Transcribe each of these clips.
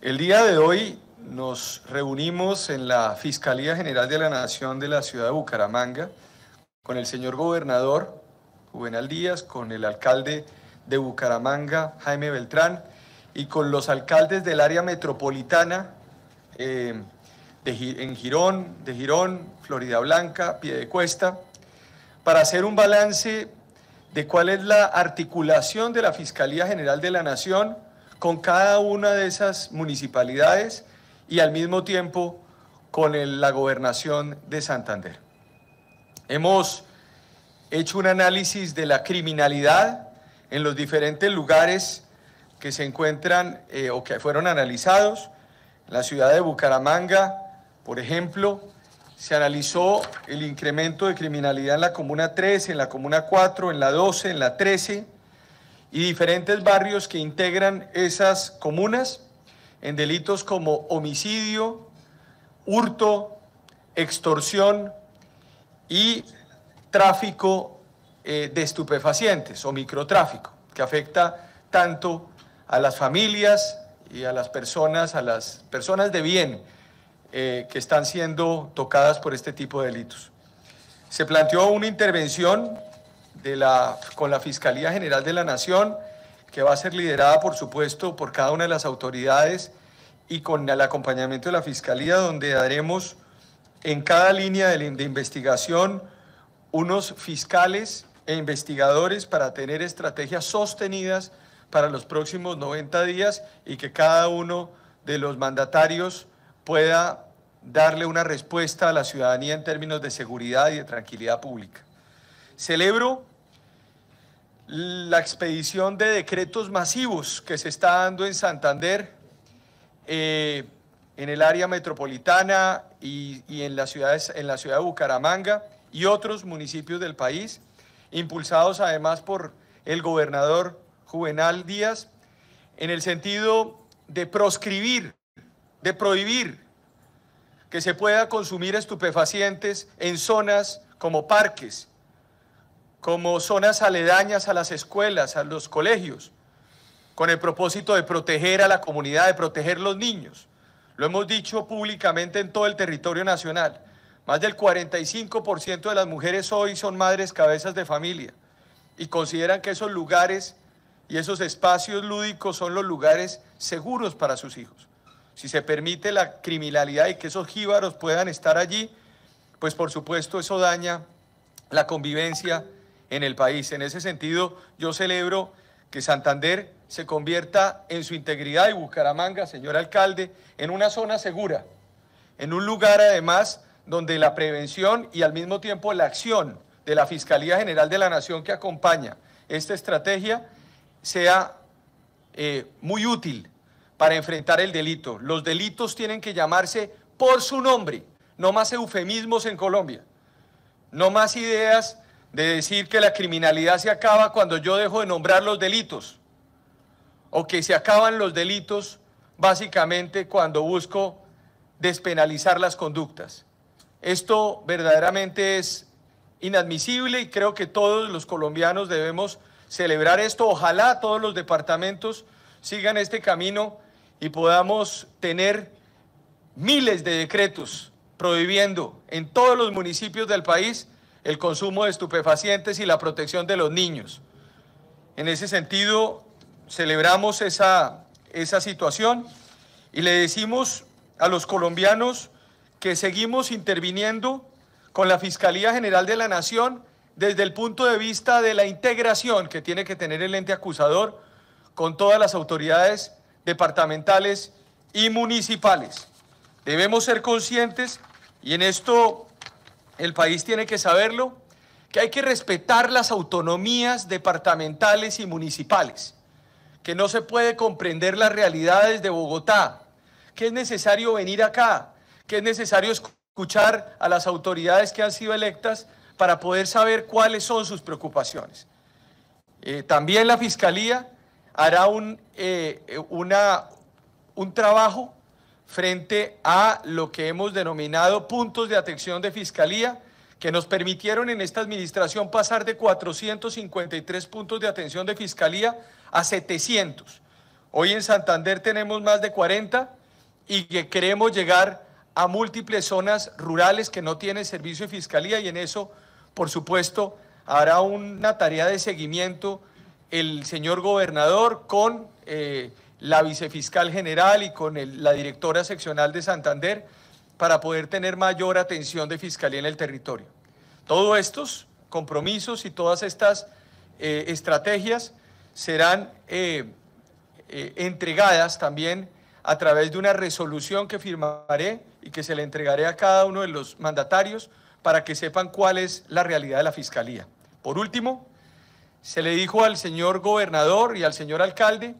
El día de hoy nos reunimos en la Fiscalía General de la Nación de la ciudad de Bucaramanga con el señor gobernador Juvenal Díaz, con el alcalde de Bucaramanga, Jaime Beltrán, y con los alcaldes del área metropolitana eh, en Girón, de Girón, Florida Blanca, Piedecuesta, para hacer un balance de cuál es la articulación de la Fiscalía General de la Nación con cada una de esas municipalidades y al mismo tiempo con la gobernación de Santander. Hemos hecho un análisis de la criminalidad en los diferentes lugares que se encuentran eh, o que fueron analizados. En la ciudad de Bucaramanga, por ejemplo, se analizó el incremento de criminalidad en la Comuna 3, en la Comuna 4, en la 12, en la 13 y diferentes barrios que integran esas comunas en delitos como homicidio, hurto, extorsión y tráfico eh, de estupefacientes o microtráfico, que afecta tanto a las familias y a las personas, a las personas de bien eh, que están siendo tocadas por este tipo de delitos. Se planteó una intervención de la, con la Fiscalía General de la Nación, que va a ser liderada, por supuesto, por cada una de las autoridades y con el acompañamiento de la Fiscalía, donde daremos en cada línea de, de investigación unos fiscales e investigadores para tener estrategias sostenidas para los próximos 90 días y que cada uno de los mandatarios pueda darle una respuesta a la ciudadanía en términos de seguridad y de tranquilidad pública. Celebro la expedición de decretos masivos que se está dando en Santander, eh, en el área metropolitana y, y en, las ciudades, en la ciudad de Bucaramanga y otros municipios del país, impulsados además por el gobernador Juvenal Díaz, en el sentido de proscribir, de prohibir que se pueda consumir estupefacientes en zonas como parques, como zonas aledañas a las escuelas, a los colegios, con el propósito de proteger a la comunidad, de proteger los niños. Lo hemos dicho públicamente en todo el territorio nacional. Más del 45% de las mujeres hoy son madres cabezas de familia y consideran que esos lugares y esos espacios lúdicos son los lugares seguros para sus hijos. Si se permite la criminalidad y que esos jíbaros puedan estar allí, pues por supuesto eso daña la convivencia en el país. En ese sentido, yo celebro que Santander se convierta en su integridad y Bucaramanga, señor alcalde, en una zona segura, en un lugar además donde la prevención y al mismo tiempo la acción de la Fiscalía General de la Nación que acompaña esta estrategia sea eh, muy útil para enfrentar el delito. Los delitos tienen que llamarse por su nombre, no más eufemismos en Colombia, no más ideas de decir que la criminalidad se acaba cuando yo dejo de nombrar los delitos, o que se acaban los delitos básicamente cuando busco despenalizar las conductas. Esto verdaderamente es inadmisible y creo que todos los colombianos debemos celebrar esto. Ojalá todos los departamentos sigan este camino y podamos tener miles de decretos prohibiendo en todos los municipios del país el consumo de estupefacientes y la protección de los niños. En ese sentido, celebramos esa, esa situación y le decimos a los colombianos que seguimos interviniendo con la Fiscalía General de la Nación desde el punto de vista de la integración que tiene que tener el ente acusador con todas las autoridades departamentales y municipales. Debemos ser conscientes, y en esto el país tiene que saberlo, que hay que respetar las autonomías departamentales y municipales, que no se puede comprender las realidades de Bogotá, que es necesario venir acá, que es necesario escuchar a las autoridades que han sido electas para poder saber cuáles son sus preocupaciones. Eh, también la Fiscalía hará un, eh, un trabajo frente a lo que hemos denominado puntos de atención de fiscalía, que nos permitieron en esta administración pasar de 453 puntos de atención de fiscalía a 700. Hoy en Santander tenemos más de 40 y que queremos llegar a múltiples zonas rurales que no tienen servicio de fiscalía y en eso, por supuesto, hará una tarea de seguimiento el señor gobernador con... Eh, la vicefiscal general y con la directora seccional de Santander para poder tener mayor atención de fiscalía en el territorio. Todos estos compromisos y todas estas eh, estrategias serán eh, eh, entregadas también a través de una resolución que firmaré y que se le entregaré a cada uno de los mandatarios para que sepan cuál es la realidad de la Fiscalía. Por último, se le dijo al señor gobernador y al señor alcalde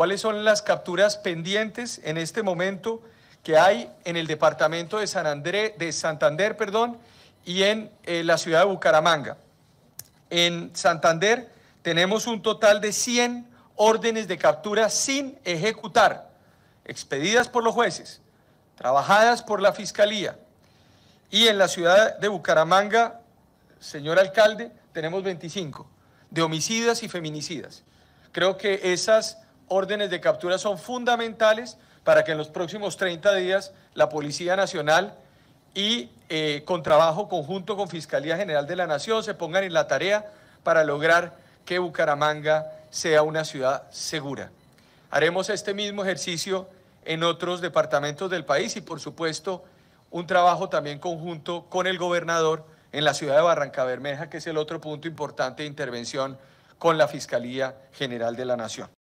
cuáles son las capturas pendientes en este momento que hay en el departamento de, San de Santander perdón, y en eh, la ciudad de Bucaramanga. En Santander tenemos un total de 100 órdenes de captura sin ejecutar, expedidas por los jueces, trabajadas por la Fiscalía. Y en la ciudad de Bucaramanga, señor alcalde, tenemos 25 de homicidas y feminicidas. Creo que esas órdenes de captura son fundamentales para que en los próximos 30 días la Policía Nacional y eh, con trabajo conjunto con Fiscalía General de la Nación se pongan en la tarea para lograr que Bucaramanga sea una ciudad segura. Haremos este mismo ejercicio en otros departamentos del país y por supuesto un trabajo también conjunto con el gobernador en la ciudad de Barranca Bermeja, que es el otro punto importante de intervención con la Fiscalía General de la Nación.